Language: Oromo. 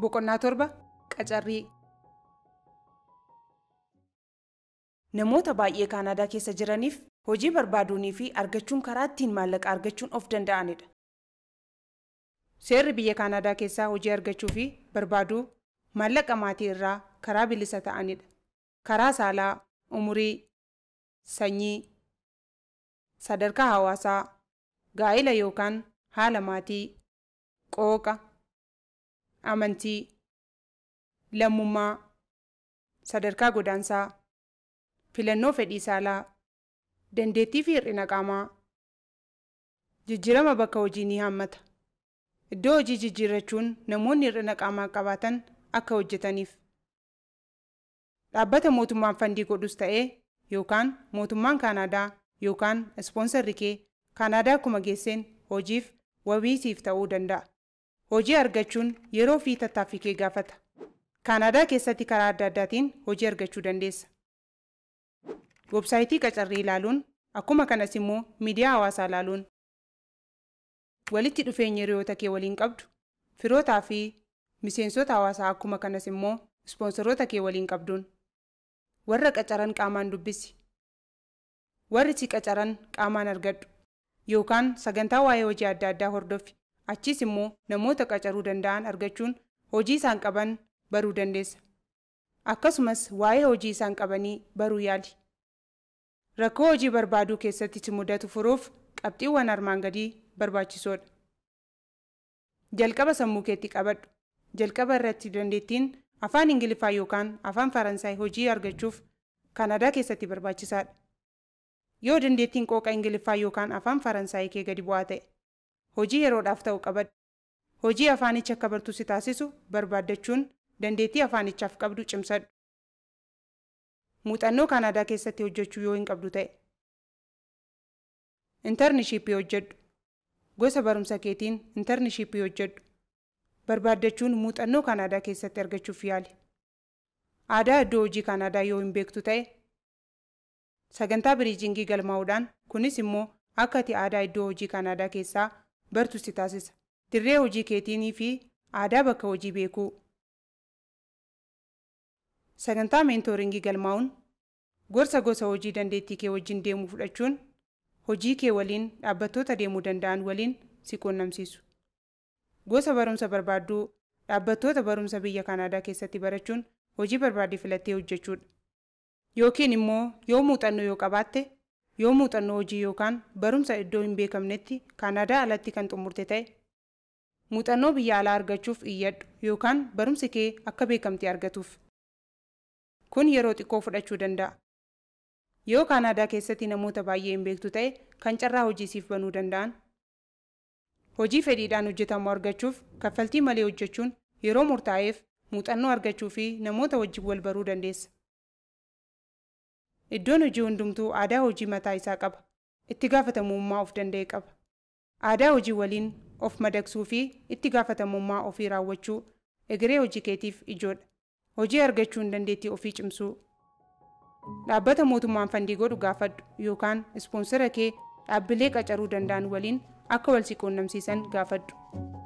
boqonnaa torba qacarrii. Namoota baay'ee Kaanaadaa keessa jiraniif hojii barbaaduunii fi argachuun karaa ittiin maallaqa argachuun of danda'anidha. Seerri biyya Kaanaadaa keessaa hojii argachuu fi barbaaduu maallaqa maatii irraa karaa bilisa ta'anidha. Karaa saalaa, umurii, sanyii, sadarkaa hawaasaa, gaa'ila yookaan haala maatii, qooqa, amantii, lammummaa, sadarkaa godaansaa, filannoo fedhii saalaa, dandeettii fi hir'ina qaamaa. Jijjiirama bakka hojii ni haammata. Iddoo hojii jijjiirachuun namoonni hir'ina qaamaa qabaatan akka hojjetaniif. Dhaabbata mootummaan fandii godhus ta'ee yookaan mootummaan Kaanaadaa yookaan ispoonsarri kee Kaanaadaa akkuma geesseen hojiif wabiisiif ta'uu danda'a. hojii argachuun yeroo fi tattaaffii gaafata. Kaanaadaa keessatti karaa adda addaatiin hojii argachuu dandeessa. Websaayitii qacarrii ilaaluun akkuma kanas immoo miidiyaa hawaasaa ilaaluun walitti dhufeenya hiriyoota kee waliin qabdu firootaa fi miseensota hawaasaa akkuma kanas immoo ispoonsoroota kee waliin qabduun warra qacaran qaamaan dubbisi warri si qacaran qaamaan argadhu yookaan sagantaa waa'ee hojii adda addaa hordoffi. achis immoo namoota qacaruu danda'an argachuun hojii isaan qaban baruu dandeessa. Akkasumas waa'ee hojii isaan qabanii baruu yaali. Rakkoo hojii barbaaduu keessatti si mudatu furuuf qabxiiwwan armaan gadii barbaachisoodha. Jalqaba sammuu keetti qabadhu. Jalqaba irratti dandeettiin afaan Ingiliffaa yookaan afaan Faransaay hojii argachuuf Kanaadaa keessatti barbaachisaadha. Yoo dandeettiin qooqa Ingiliffaa yookaan afaan Faransaay kee gadi bu'aa ta'e hojii yeroodhaaf ta'u qabadhu. Hojii afaanicha akka bartuu si taasisu barbaaddachuun dandeettii afaanichaaf qabdu cimsadhu. Muuxannoo Kaanaadaa keessatti hojjechuu yoo hin qabdu ta'e. Intarnishiippii hojjedhu. Gosa barumsa keetiin intarnishiippii hojjedhu. Barbaaddachuun muuxannoo Kaanaadaa keessatti argachuuf yaali. Aadaa iddoo hojii Kaanaadaa yoo hin beektu ta'e. Sagantaa biriijingii galmaa'uudhaan kunis immoo akka ati aadaa iddoo hojii Kaanaadaa keessaa bartu si taasisa. Dirree hojii keetiinii fi aadaa bakka hojii beekuu. Sagantaa meentooringii galmaa'uun gorsa gosa hojii dandeettii kee wajjin deemu fudhachuun hojii kee waliin dhaabbattoota deemuu danda'an waliin si quunnamsiisu. Gosa barumsa barbaadduu dhaabbattoota barumsa biyya Kanaadaa keessatti barachuun hojii barbaaddee filattee hojjechuudha. Yookiin immoo yoo muuxannoo yoo qabaatte yoo muuxannoo hojii yookaan barumsa iddoo hin beekamnetti kaanaadaa alatti kan xumurte ta'e muuxannoo biyya alaa argachuuf iyyadhu yookaan barumsi kee akka beekamtii argatuuf kun yeroo xiqqoo fudhachuu danda'a. Yoo kaanaadaa keessatti namoota baay'ee hin beektu ta'e kan carraa siif banuu danda'an. Hojii fedhiidhaan hojjetamu argachuuf kaffaltii malee hojjechuun yeroo murtaa'eef muuxannoo argachuu fi namoota wajjiin wal baruu dandeessa. Iddoon hojii hundumtuu aadaa hojii mataa isaa qaba. Itti gaafatamummaa of danda'e qaba. Aadaa hojii waliin of madagsuu fi itti gaafatamummaa ofii raawwachuu egeree hojii keetiif ijoodha. Hojii argachuun dandeettii ofii cimsuu. Dhaabbata mootummaan fandii godhu gaafadhu yookaan ispoonsara kee dhaabbilee qacaruu danda'an waliin akka wal siqoonnamsiisan gaafadhu.